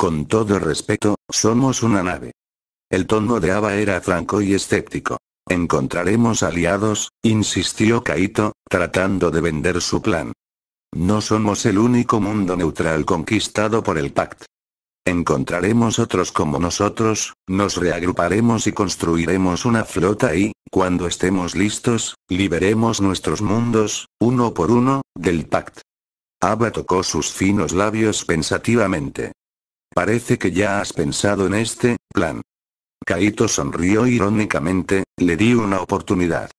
Con todo respeto, somos una nave. El tono de Ava era franco y escéptico. Encontraremos aliados, insistió Kaito, tratando de vender su plan. No somos el único mundo neutral conquistado por el Pact. Encontraremos otros como nosotros, nos reagruparemos y construiremos una flota y, cuando estemos listos, liberemos nuestros mundos, uno por uno, del Pact. Ava tocó sus finos labios pensativamente. Parece que ya has pensado en este plan. Kaito sonrió irónicamente, le di una oportunidad.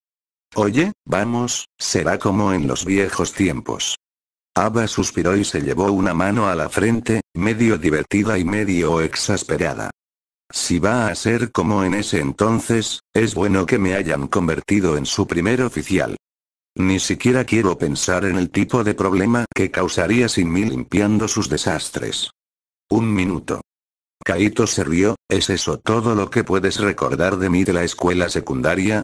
Oye, vamos, será como en los viejos tiempos. Ava suspiró y se llevó una mano a la frente, medio divertida y medio exasperada. Si va a ser como en ese entonces, es bueno que me hayan convertido en su primer oficial. Ni siquiera quiero pensar en el tipo de problema que causaría sin mí limpiando sus desastres. Un minuto. Kaito se rió, ¿es eso todo lo que puedes recordar de mí de la escuela secundaria?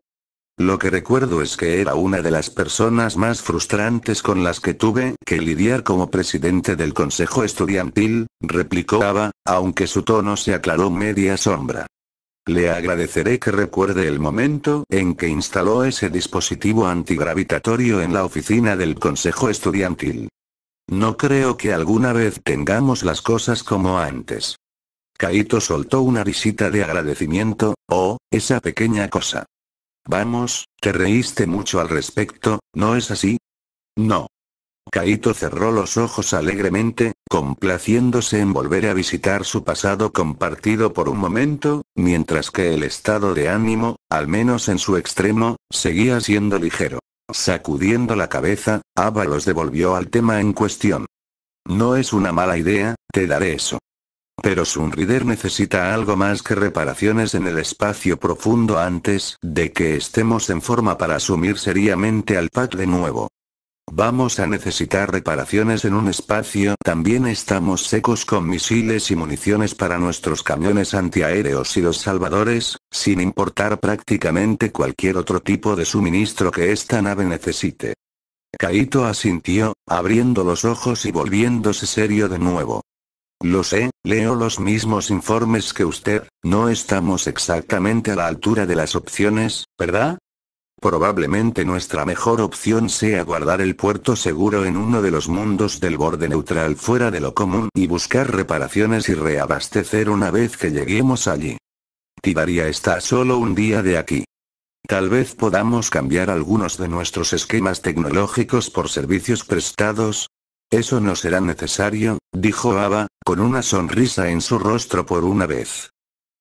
Lo que recuerdo es que era una de las personas más frustrantes con las que tuve que lidiar como presidente del consejo estudiantil, replicó Ava, aunque su tono se aclaró media sombra. Le agradeceré que recuerde el momento en que instaló ese dispositivo antigravitatorio en la oficina del consejo estudiantil. No creo que alguna vez tengamos las cosas como antes. Kaito soltó una risita de agradecimiento, oh, esa pequeña cosa. Vamos, te reíste mucho al respecto, ¿no es así? No. Kaito cerró los ojos alegremente, complaciéndose en volver a visitar su pasado compartido por un momento, mientras que el estado de ánimo, al menos en su extremo, seguía siendo ligero. Sacudiendo la cabeza, los devolvió al tema en cuestión. No es una mala idea, te daré eso. Pero Sunrider necesita algo más que reparaciones en el espacio profundo antes de que estemos en forma para asumir seriamente al pat de nuevo. Vamos a necesitar reparaciones en un espacio, también estamos secos con misiles y municiones para nuestros camiones antiaéreos y los salvadores, sin importar prácticamente cualquier otro tipo de suministro que esta nave necesite. Kaito asintió, abriendo los ojos y volviéndose serio de nuevo. Lo sé, leo los mismos informes que usted, no estamos exactamente a la altura de las opciones, ¿verdad? Probablemente nuestra mejor opción sea guardar el puerto seguro en uno de los mundos del borde neutral fuera de lo común y buscar reparaciones y reabastecer una vez que lleguemos allí. Tibaria está solo un día de aquí. Tal vez podamos cambiar algunos de nuestros esquemas tecnológicos por servicios prestados. Eso no será necesario, dijo Ava, con una sonrisa en su rostro por una vez.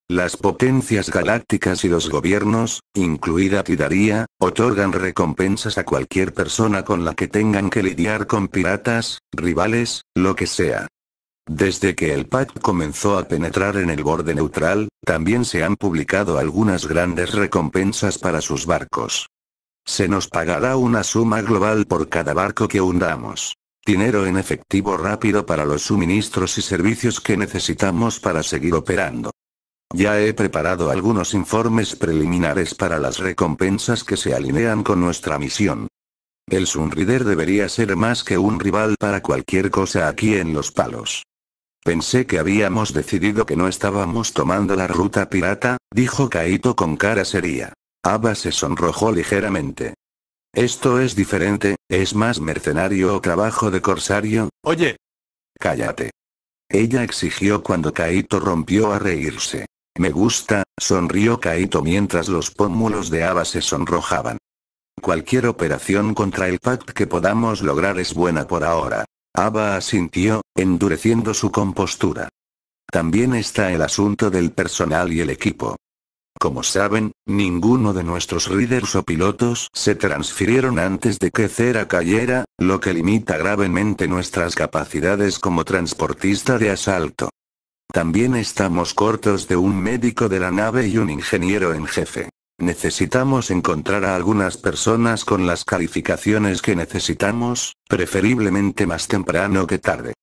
Las potencias galácticas y los gobiernos, incluida Tidaría, otorgan recompensas a cualquier persona con la que tengan que lidiar con piratas, rivales, lo que sea. Desde que el PAC comenzó a penetrar en el borde neutral, también se han publicado algunas grandes recompensas para sus barcos. Se nos pagará una suma global por cada barco que hundamos. Dinero en efectivo rápido para los suministros y servicios que necesitamos para seguir operando. Ya he preparado algunos informes preliminares para las recompensas que se alinean con nuestra misión. El Sunrider debería ser más que un rival para cualquier cosa aquí en Los Palos. Pensé que habíamos decidido que no estábamos tomando la ruta pirata, dijo Kaito con cara seria. Ava se sonrojó ligeramente. Esto es diferente, es más mercenario o trabajo de corsario. Oye. Cállate. Ella exigió cuando Kaito rompió a reírse. Me gusta, sonrió Kaito mientras los pómulos de Ava se sonrojaban. Cualquier operación contra el Pact que podamos lograr es buena por ahora. Ava asintió, endureciendo su compostura. También está el asunto del personal y el equipo. Como saben, ninguno de nuestros riders o pilotos se transfirieron antes de que Cera cayera, lo que limita gravemente nuestras capacidades como transportista de asalto. También estamos cortos de un médico de la nave y un ingeniero en jefe. Necesitamos encontrar a algunas personas con las calificaciones que necesitamos, preferiblemente más temprano que tarde.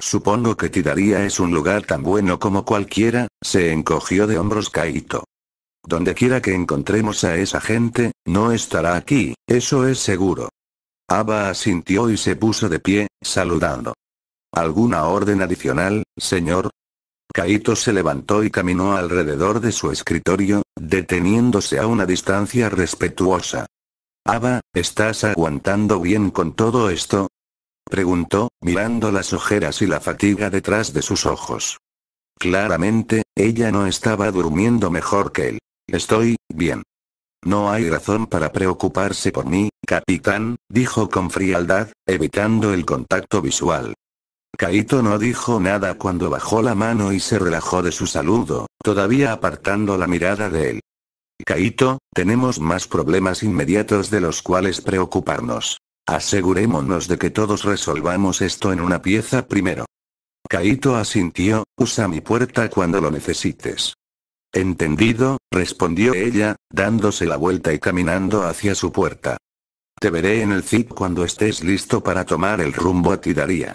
Supongo que Tidaría es un lugar tan bueno como cualquiera, se encogió de hombros Kaito. Donde quiera que encontremos a esa gente, no estará aquí, eso es seguro. Abba asintió y se puso de pie, saludando. ¿Alguna orden adicional, señor? Kaito se levantó y caminó alrededor de su escritorio, deteniéndose a una distancia respetuosa. Aba, ¿estás aguantando bien con todo esto? preguntó, mirando las ojeras y la fatiga detrás de sus ojos. Claramente, ella no estaba durmiendo mejor que él. Estoy, bien. No hay razón para preocuparse por mí, capitán, dijo con frialdad, evitando el contacto visual. Kaito no dijo nada cuando bajó la mano y se relajó de su saludo, todavía apartando la mirada de él. Kaito, tenemos más problemas inmediatos de los cuales preocuparnos. Asegurémonos de que todos resolvamos esto en una pieza primero. Kaito asintió, usa mi puerta cuando lo necesites. Entendido, respondió ella, dándose la vuelta y caminando hacia su puerta. Te veré en el zip cuando estés listo para tomar el rumbo a Daría.